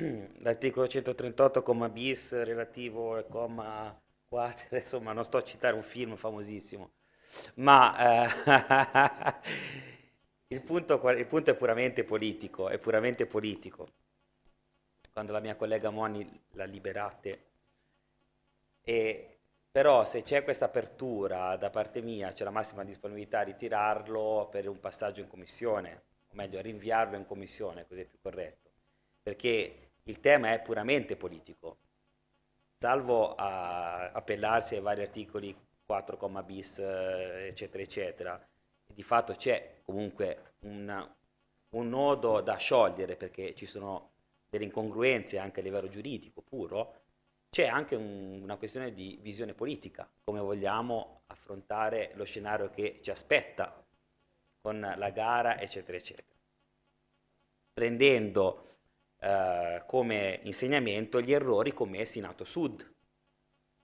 Mm, l'articolo 138, comma bis, relativo al comma 4, insomma non sto a citare un film famosissimo, ma eh, il, punto, il, punto, è puramente politico, è puramente politico. Quando la mia collega Moni la liberate, e, però se c'è questa apertura da parte mia, c'è la massima disponibilità a ritirarlo per un passaggio in commissione, o meglio a rinviarlo in commissione, così è più corretto, perché il tema è puramente politico, salvo a appellarsi ai vari articoli 4, bis, eh, eccetera, eccetera. Di fatto c'è comunque una, un nodo da sciogliere perché ci sono delle incongruenze anche a livello giuridico puro, c'è anche un, una questione di visione politica, come vogliamo affrontare lo scenario che ci aspetta con la gara, eccetera, eccetera. Prendendo eh, come insegnamento gli errori commessi in Atto Sud,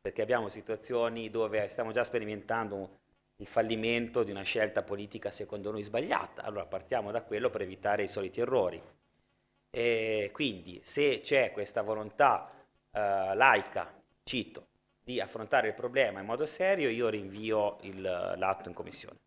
perché abbiamo situazioni dove stiamo già sperimentando il fallimento di una scelta politica secondo noi sbagliata, allora partiamo da quello per evitare i soliti errori. E quindi se c'è questa volontà eh, laica, cito, di affrontare il problema in modo serio, io rinvio l'atto in commissione.